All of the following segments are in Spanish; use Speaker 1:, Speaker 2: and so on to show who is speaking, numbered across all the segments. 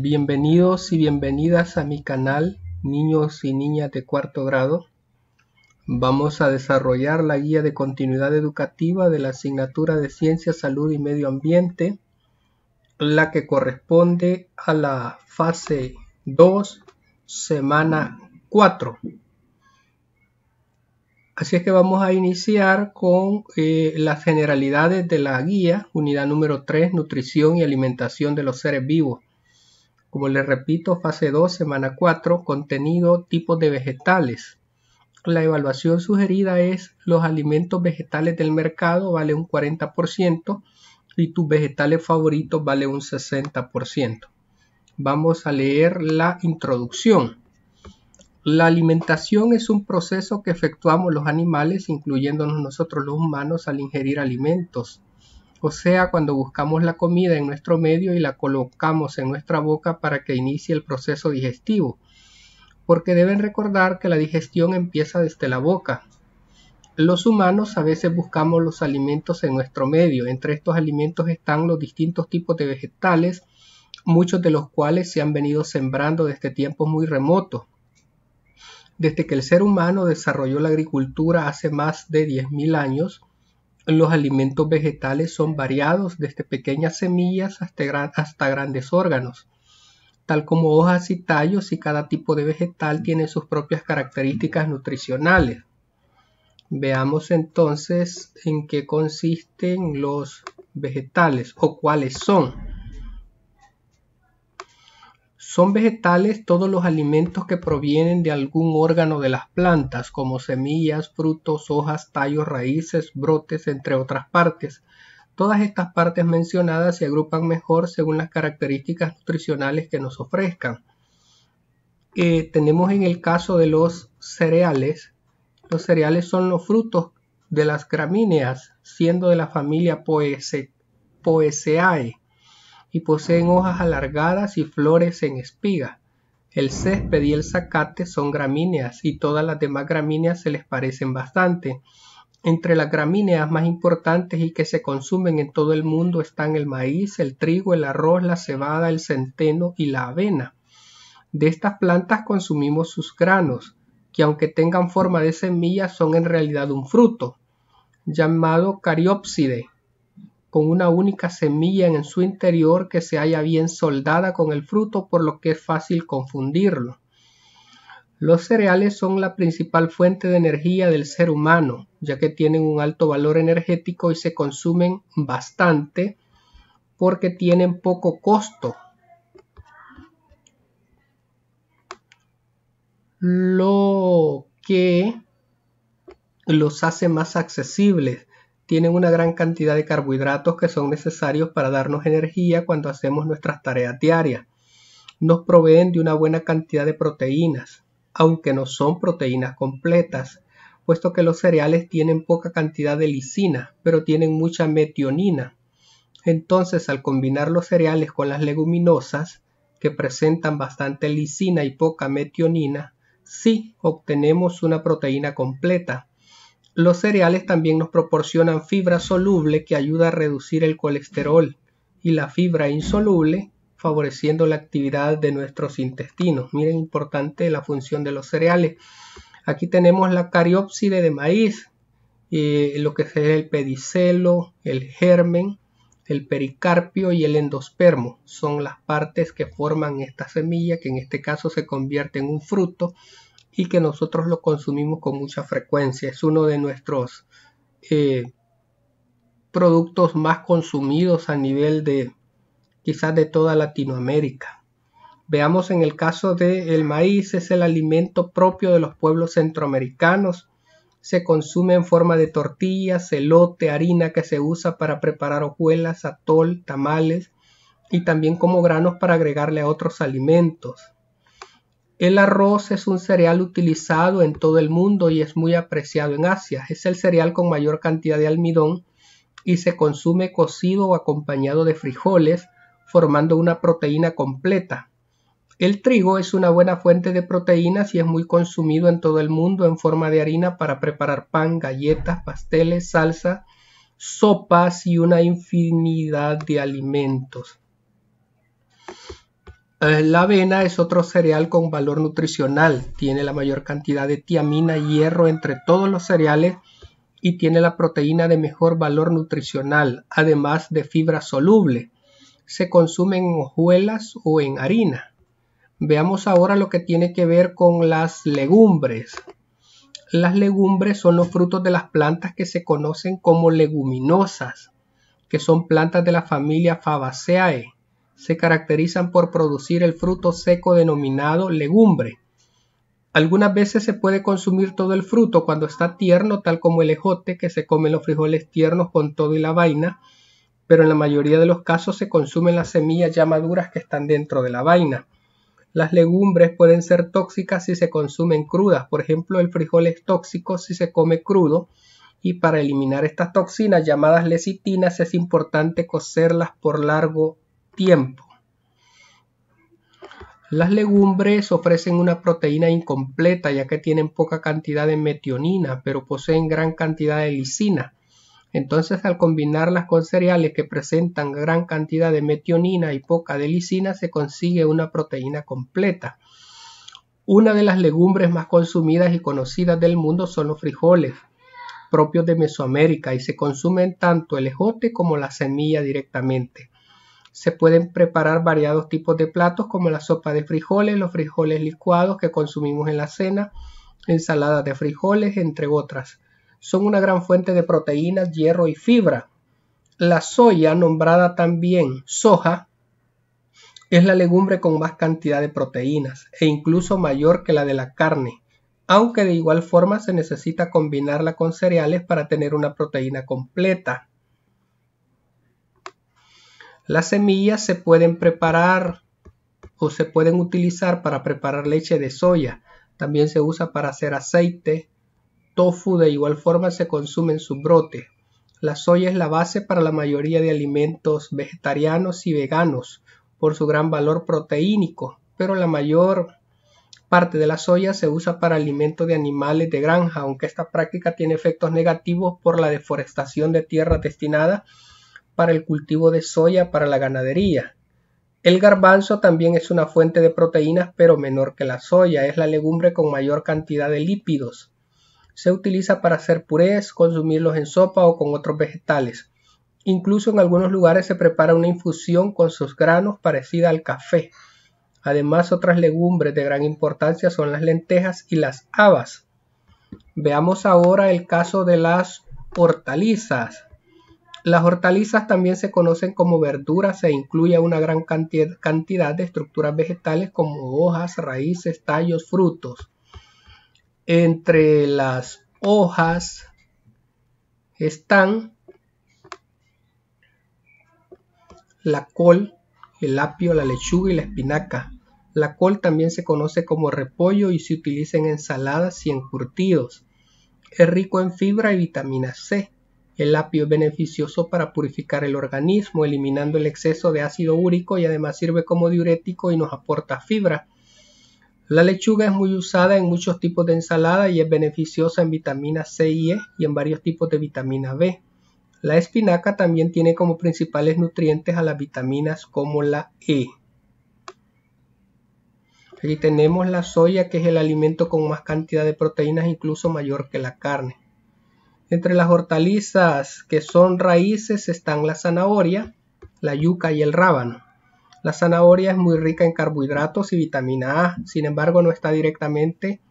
Speaker 1: Bienvenidos y bienvenidas a mi canal Niños y Niñas de Cuarto Grado. Vamos a desarrollar la guía de continuidad educativa de la asignatura de Ciencia, Salud y Medio Ambiente, la que corresponde a la fase 2, semana 4. Así es que vamos a iniciar con eh, las generalidades de la guía, unidad número 3, nutrición y alimentación de los seres vivos. Como les repito, fase 2, semana 4, contenido, tipos de vegetales. La evaluación sugerida es los alimentos vegetales del mercado vale un 40% y tus vegetales favoritos vale un 60%. Vamos a leer la introducción. La alimentación es un proceso que efectuamos los animales, incluyéndonos nosotros los humanos, al ingerir alimentos o sea cuando buscamos la comida en nuestro medio y la colocamos en nuestra boca para que inicie el proceso digestivo, porque deben recordar que la digestión empieza desde la boca. Los humanos a veces buscamos los alimentos en nuestro medio, entre estos alimentos están los distintos tipos de vegetales, muchos de los cuales se han venido sembrando desde tiempos muy remotos. Desde que el ser humano desarrolló la agricultura hace más de 10.000 años, los alimentos vegetales son variados, desde pequeñas semillas hasta, grandes órganos, tal como hojas y tallos, y cada tipo de vegetal tiene sus propias características nutricionales. Veamos entonces en qué consisten los vegetales o cuáles son. Son vegetales todos los alimentos que provienen de algún órgano de las plantas, como semillas, frutos, hojas, tallos, raíces, brotes, entre otras partes. Todas estas partes mencionadas se agrupan mejor según las características nutricionales que nos ofrezcan. Eh, tenemos en el caso de los cereales, los cereales son los frutos de las gramíneas, siendo de la familia Poaceae y poseen hojas alargadas y flores en espiga. El césped y el zacate son gramíneas y todas las demás gramíneas se les parecen bastante. Entre las gramíneas más importantes y que se consumen en todo el mundo están el maíz, el trigo, el arroz, la cebada, el centeno y la avena. De estas plantas consumimos sus granos, que aunque tengan forma de semilla son en realidad un fruto, llamado cariópside con una única semilla en su interior que se haya bien soldada con el fruto, por lo que es fácil confundirlo. Los cereales son la principal fuente de energía del ser humano, ya que tienen un alto valor energético y se consumen bastante porque tienen poco costo. Lo que los hace más accesibles tienen una gran cantidad de carbohidratos que son necesarios para darnos energía cuando hacemos nuestras tareas diarias. Nos proveen de una buena cantidad de proteínas, aunque no son proteínas completas, puesto que los cereales tienen poca cantidad de lisina, pero tienen mucha metionina. Entonces, al combinar los cereales con las leguminosas, que presentan bastante lisina y poca metionina, sí obtenemos una proteína completa los cereales también nos proporcionan fibra soluble que ayuda a reducir el colesterol y la fibra insoluble favoreciendo la actividad de nuestros intestinos. Miren, importante la función de los cereales. Aquí tenemos la cariópside de maíz, y eh, lo que es el pedicelo, el germen, el pericarpio y el endospermo. Son las partes que forman esta semilla que en este caso se convierte en un fruto y que nosotros lo consumimos con mucha frecuencia. Es uno de nuestros eh, productos más consumidos a nivel de quizás de toda Latinoamérica. Veamos en el caso del maíz, es el alimento propio de los pueblos centroamericanos. Se consume en forma de tortillas, celote, harina que se usa para preparar hojuelas, atol, tamales y también como granos para agregarle a otros alimentos. El arroz es un cereal utilizado en todo el mundo y es muy apreciado en Asia. Es el cereal con mayor cantidad de almidón y se consume cocido o acompañado de frijoles, formando una proteína completa. El trigo es una buena fuente de proteínas y es muy consumido en todo el mundo en forma de harina para preparar pan, galletas, pasteles, salsa, sopas y una infinidad de alimentos. Eh, la avena es otro cereal con valor nutricional, tiene la mayor cantidad de tiamina y hierro entre todos los cereales y tiene la proteína de mejor valor nutricional, además de fibra soluble. Se consume en hojuelas o en harina. Veamos ahora lo que tiene que ver con las legumbres. Las legumbres son los frutos de las plantas que se conocen como leguminosas, que son plantas de la familia Fabaceae se caracterizan por producir el fruto seco denominado legumbre. Algunas veces se puede consumir todo el fruto cuando está tierno, tal como el ejote, que se comen los frijoles tiernos con todo y la vaina, pero en la mayoría de los casos se consumen las semillas ya maduras que están dentro de la vaina. Las legumbres pueden ser tóxicas si se consumen crudas, por ejemplo el frijol es tóxico si se come crudo y para eliminar estas toxinas llamadas lecitinas es importante cocerlas por largo tiempo. Las legumbres ofrecen una proteína incompleta ya que tienen poca cantidad de metionina, pero poseen gran cantidad de lisina. Entonces, al combinarlas con cereales que presentan gran cantidad de metionina y poca de lisina, se consigue una proteína completa. Una de las legumbres más consumidas y conocidas del mundo son los frijoles, propios de Mesoamérica, y se consumen tanto el ejote como la semilla directamente. Se pueden preparar variados tipos de platos como la sopa de frijoles, los frijoles licuados que consumimos en la cena, ensaladas de frijoles, entre otras. Son una gran fuente de proteínas, hierro y fibra. La soya, nombrada también soja, es la legumbre con más cantidad de proteínas e incluso mayor que la de la carne, aunque de igual forma se necesita combinarla con cereales para tener una proteína completa. Las semillas se pueden preparar o se pueden utilizar para preparar leche de soya. También se usa para hacer aceite. Tofu de igual forma se consume en su brote. La soya es la base para la mayoría de alimentos vegetarianos y veganos por su gran valor proteínico, pero la mayor parte de la soya se usa para alimento de animales de granja, aunque esta práctica tiene efectos negativos por la deforestación de tierra destinada para el cultivo de soya para la ganadería. El garbanzo también es una fuente de proteínas pero menor que la soya, es la legumbre con mayor cantidad de lípidos. Se utiliza para hacer purés, consumirlos en sopa o con otros vegetales. Incluso en algunos lugares se prepara una infusión con sus granos parecida al café. Además, otras legumbres de gran importancia son las lentejas y las habas. Veamos ahora el caso de las hortalizas. Las hortalizas también se conocen como verduras e incluye una gran cantidad, de estructuras vegetales como hojas, raíces, tallos, frutos. Entre las hojas están la col, el apio, la lechuga y la espinaca. La col también se conoce como repollo y se utiliza en ensaladas y en curtidos. Es rico en fibra y vitamina C. El apio es beneficioso para purificar el organismo, eliminando el exceso de ácido úrico y además sirve como diurético y nos aporta fibra. La lechuga es muy usada en muchos tipos de ensalada y es beneficiosa en vitamina C y E y en varios tipos de vitamina B. La espinaca también tiene como principales nutrientes a las vitaminas como la E. Aquí tenemos la soya, que es el alimento con más cantidad de proteínas, incluso mayor que la carne. Entre las hortalizas que son raíces están la zanahoria, la yuca y el rábano. La zanahoria es muy rica en carbohidratos y vitamina A, sin embargo no está directamente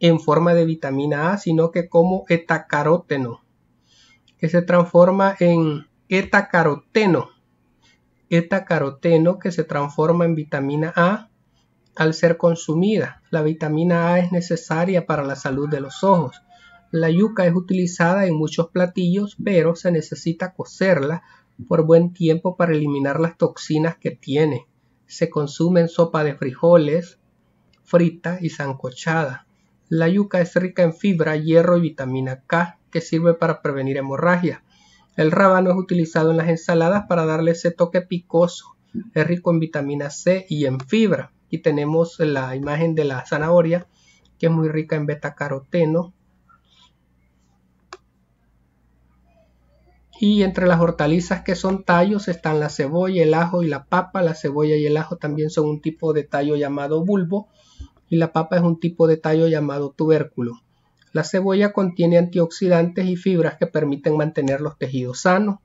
Speaker 1: en forma de vitamina A, sino que como etacaroteno. que se transforma en etacaroteno, etacaroteno que se transforma en vitamina A al ser consumida. La vitamina A es necesaria para la salud de los ojos. La yuca es utilizada en muchos platillos, pero se necesita cocerla por buen tiempo para eliminar las toxinas que tiene. Se consume en sopa de frijoles, frita y zancochada. La yuca es rica en fibra, hierro y vitamina K, que sirve para prevenir hemorragia. El rábano es utilizado en las ensaladas para darle ese toque picoso. Es rico en vitamina C y en fibra. Y tenemos la imagen de la zanahoria, que es muy rica en beta caroteno, Y entre las hortalizas que son tallos están la cebolla, el ajo y la papa. La cebolla y el ajo también son un tipo de tallo llamado bulbo y la papa es un tipo de tallo llamado tubérculo. La cebolla contiene antioxidantes y fibras que permiten mantener los tejidos sanos.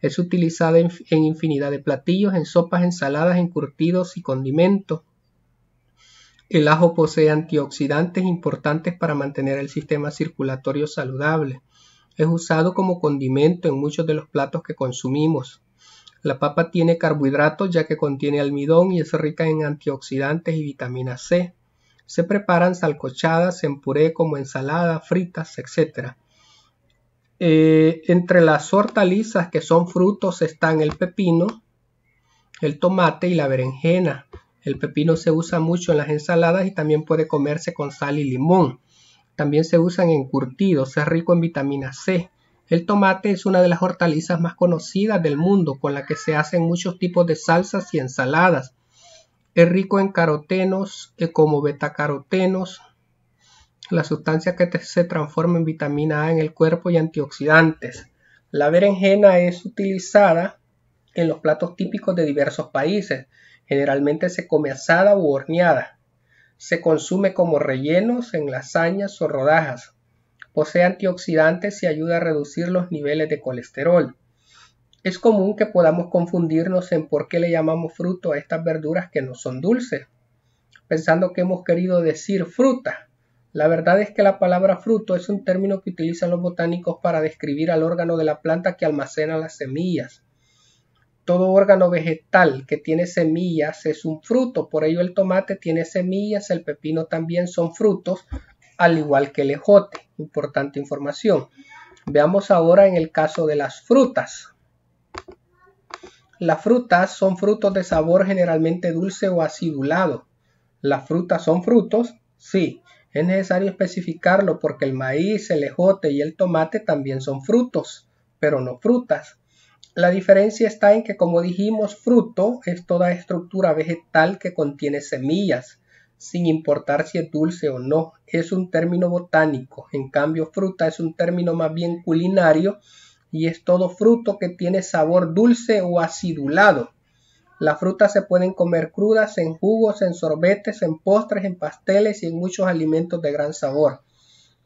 Speaker 1: Es utilizada en, infinidad de platillos, en sopas, ensaladas, encurtidos y condimentos. El ajo posee antioxidantes importantes para mantener el sistema circulatorio saludable. Es usado como condimento en muchos de los platos que consumimos. La papa tiene carbohidratos ya que contiene almidón y es rica en antioxidantes y vitamina C. Se preparan salcochadas en puré como ensalada, fritas, etc. Eh, entre las hortalizas que son frutos están el pepino, el tomate y la berenjena. El pepino se usa mucho en las ensaladas y también puede comerse con sal y limón. También se usan en curtidos, es rico en vitamina C. El tomate es una de las hortalizas más conocidas del mundo, con la que se hacen muchos tipos de salsas y ensaladas. Es rico en carotenos eh, como betacarotenos, la sustancia que se transforma en vitamina A en el cuerpo y antioxidantes. La berenjena es utilizada en los platos típicos de diversos países. Generalmente se come asada u horneada. Se consume como rellenos en lasañas o rodajas. Posee antioxidantes y ayuda a reducir los niveles de colesterol. Es común que podamos confundirnos en por qué le llamamos fruto a estas verduras que no son dulces, pensando que hemos querido decir fruta. La verdad es que la palabra fruto es un término que utilizan los botánicos para describir al órgano de la planta que almacena las semillas. Todo órgano vegetal que tiene semillas es un fruto, por ello el tomate tiene semillas, el pepino también son frutos, al igual que el ejote. Importante información. Veamos ahora en el caso de las frutas. Las frutas son frutos de sabor generalmente dulce o acidulado. ¿Las frutas son frutos? Sí. Es necesario especificarlo porque el maíz, el ejote y el tomate también son frutos, pero no frutas. La diferencia está en que, como dijimos, fruto es toda estructura vegetal que contiene semillas, sin importar si es dulce o no. Es un término botánico. En cambio, fruta es un término más bien culinario y es todo fruto que tiene sabor dulce o acidulado. Las frutas se pueden comer crudas, en jugos, en sorbetes, en postres, en pasteles y en muchos alimentos de gran sabor.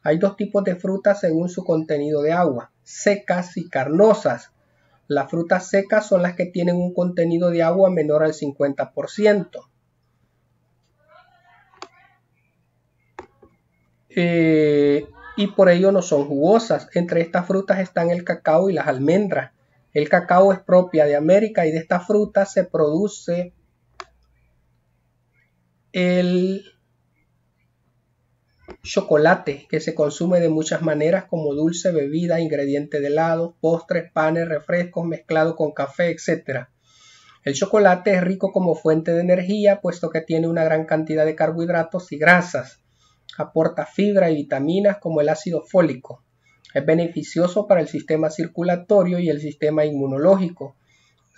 Speaker 1: Hay dos tipos de frutas según su contenido de agua, secas y carnosas. Las frutas secas son las que tienen un contenido de agua menor al 50%. Eh, y por ello no son jugosas. Entre estas frutas están el cacao y las almendras. El cacao es propia de América y de esta fruta se produce el Chocolate, que se consume de muchas maneras como dulce, bebida, ingrediente de helado, postres, panes, refrescos, mezclado con café, etc. El chocolate es rico como fuente de energía, puesto que tiene una gran cantidad de carbohidratos y grasas. Aporta fibra y vitaminas como el ácido fólico. Es beneficioso para el sistema circulatorio y el sistema inmunológico.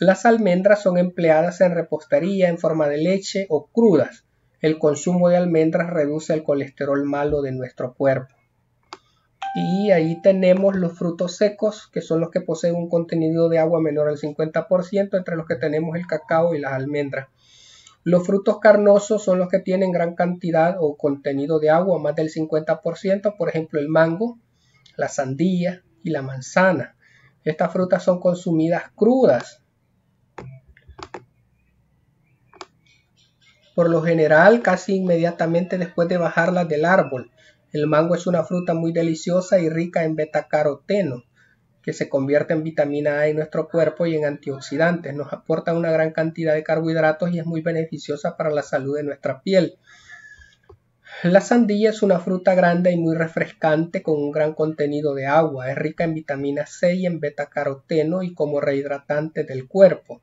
Speaker 1: Las almendras son empleadas en repostería en forma de leche o crudas. El consumo de almendras reduce el colesterol malo de nuestro cuerpo. Y ahí tenemos los frutos secos, que son los que poseen un contenido de agua menor al 50%, entre los que tenemos el cacao y las almendras. Los frutos carnosos son los que tienen gran cantidad o contenido de agua, más del 50%, por ejemplo el mango, la sandía y la manzana. Estas frutas son consumidas crudas por lo general casi inmediatamente después de bajarla del árbol. El mango es una fruta muy deliciosa y rica en betacaroteno, que se convierte en vitamina A en nuestro cuerpo y en antioxidantes. Nos aporta una gran cantidad de carbohidratos y es muy beneficiosa para la salud de nuestra piel. La sandía es una fruta grande y muy refrescante con un gran contenido de agua. Es rica en vitamina C y en betacaroteno y como rehidratante del cuerpo.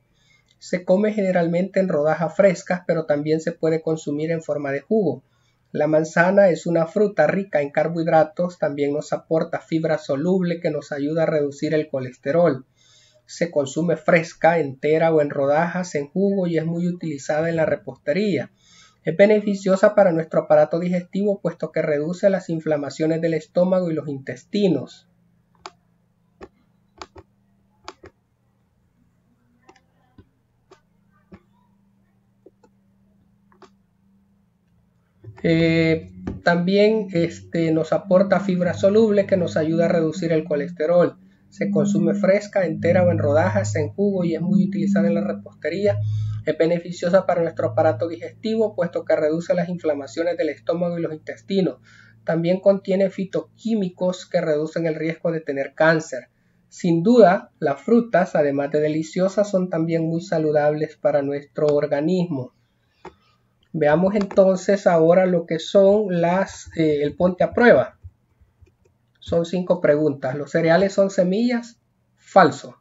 Speaker 1: Se come generalmente en rodajas frescas, pero también se puede consumir en forma de jugo. La manzana es una fruta rica en carbohidratos, también nos aporta fibra soluble que nos ayuda a reducir el colesterol. Se consume fresca, entera o en rodajas, en jugo y es muy utilizada en la repostería. Es beneficiosa para nuestro aparato digestivo puesto que reduce las inflamaciones del estómago y los intestinos. Eh, también este, nos aporta fibra soluble que nos ayuda a reducir el colesterol. Se consume fresca, entera o en rodajas, en jugo y es muy utilizada en la repostería. Es beneficiosa para nuestro aparato digestivo puesto que reduce las inflamaciones del estómago y los intestinos. También contiene fitoquímicos que reducen el riesgo de tener cáncer. Sin duda, las frutas, además de deliciosas, son también muy saludables para nuestro organismo. Veamos entonces ahora lo que son las, eh, el ponte a prueba. Son cinco preguntas. ¿Los cereales son semillas? Falso.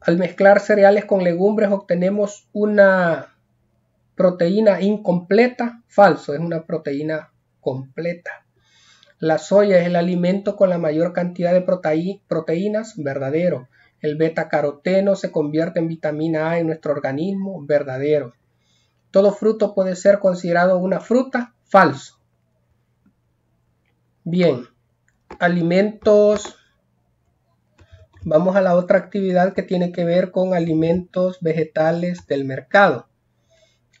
Speaker 1: Al mezclar cereales con legumbres obtenemos una proteína incompleta. Falso, es una proteína completa. La soya es el alimento con la mayor cantidad de proteínas. Verdadero. El beta caroteno se convierte en vitamina A en nuestro organismo. Verdadero todo fruto puede ser considerado una fruta falso. Bien, alimentos. Vamos a la otra actividad que tiene que ver con alimentos vegetales del mercado.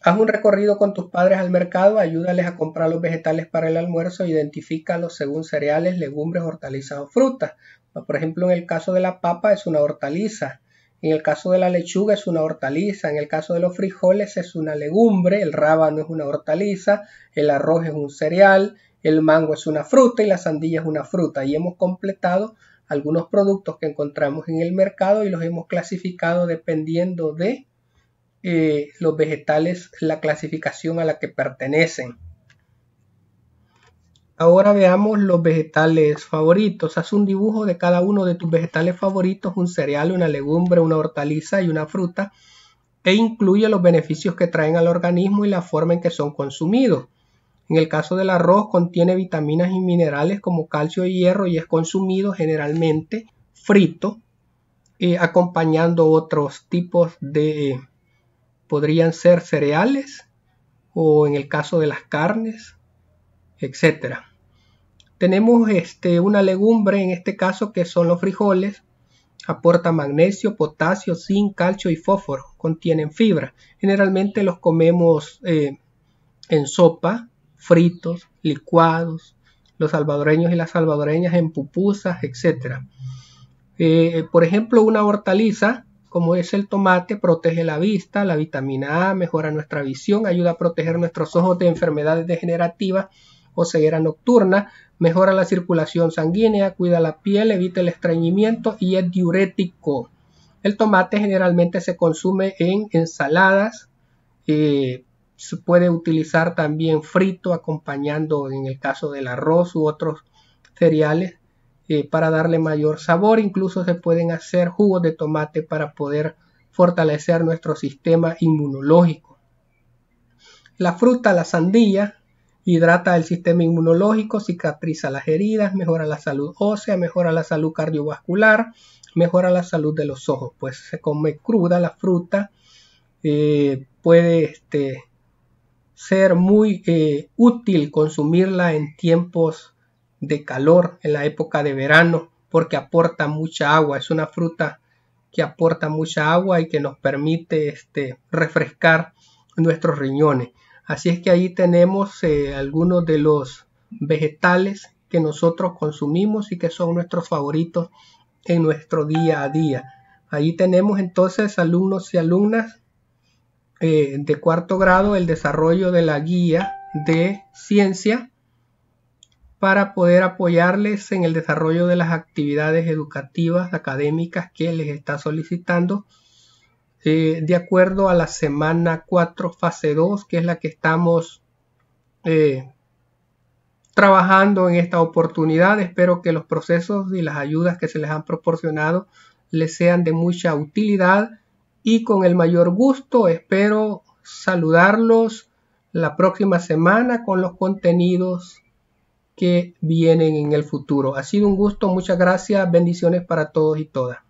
Speaker 1: Haz un recorrido con tus padres al mercado, ayúdales a comprar los vegetales para el almuerzo, identifícalos según cereales, legumbres, hortalizas o frutas. Por ejemplo, en el caso de la papa es una hortaliza. En el caso de la lechuga es una hortaliza, en el caso de los frijoles es una legumbre, el rábano es una hortaliza, el arroz es un cereal, el mango es una fruta y la sandía es una fruta. Y hemos completado algunos productos que encontramos en el mercado y los hemos clasificado dependiendo de eh, los vegetales, la clasificación a la que pertenecen. Ahora veamos los vegetales favoritos. Haz un dibujo de cada uno de tus vegetales favoritos, un cereal, una legumbre, una hortaliza y una fruta, e incluye los beneficios que traen al organismo y la forma en que son consumidos. En el caso del arroz contiene vitaminas y minerales como calcio y hierro y es consumido generalmente frito, eh, acompañando otros tipos de, eh, podrían ser cereales o en el caso de las carnes, etcétera. Tenemos este, una legumbre, en este caso, que son los frijoles. Aporta magnesio, potasio, zinc, calcio y fósforo. Contienen fibra. Generalmente los comemos eh, en sopa, fritos, licuados, los salvadoreños y las salvadoreñas en pupusas, etc. Eh, por ejemplo, una hortaliza, como es el tomate, protege la vista, la vitamina A, mejora nuestra visión, ayuda a proteger nuestros ojos de enfermedades degenerativas ceguera nocturna, mejora la circulación sanguínea, cuida la piel, evita el estreñimiento y es diurético. El tomate generalmente se consume en ensaladas, eh, se puede utilizar también frito acompañando en el caso del arroz u otros cereales eh, para darle mayor sabor. Incluso se pueden hacer jugos de tomate para poder fortalecer nuestro sistema inmunológico. La fruta, la sandía, Hidrata el sistema inmunológico, cicatriza las heridas, mejora la salud ósea, mejora la salud cardiovascular, mejora la salud de los ojos. Pues se come cruda la fruta, eh, puede este, ser muy eh, útil consumirla en tiempos de calor, en la época de verano, porque aporta mucha agua. Es una fruta que aporta mucha agua y que nos permite este, refrescar nuestros riñones. Así es que ahí tenemos eh, algunos de los vegetales que nosotros consumimos y que son nuestros favoritos en nuestro día a día. Ahí tenemos entonces alumnos y alumnas eh, de cuarto grado el desarrollo de la guía de ciencia para poder apoyarles en el desarrollo de las actividades educativas, académicas que les está solicitando eh, de acuerdo a la semana 4, fase 2, que es la que estamos eh, trabajando en esta oportunidad. Espero que los procesos y las ayudas que se les han proporcionado les sean de mucha utilidad y con el mayor gusto espero saludarlos la próxima semana con los contenidos que vienen en el futuro. Ha sido un gusto, muchas gracias, bendiciones para todos y todas.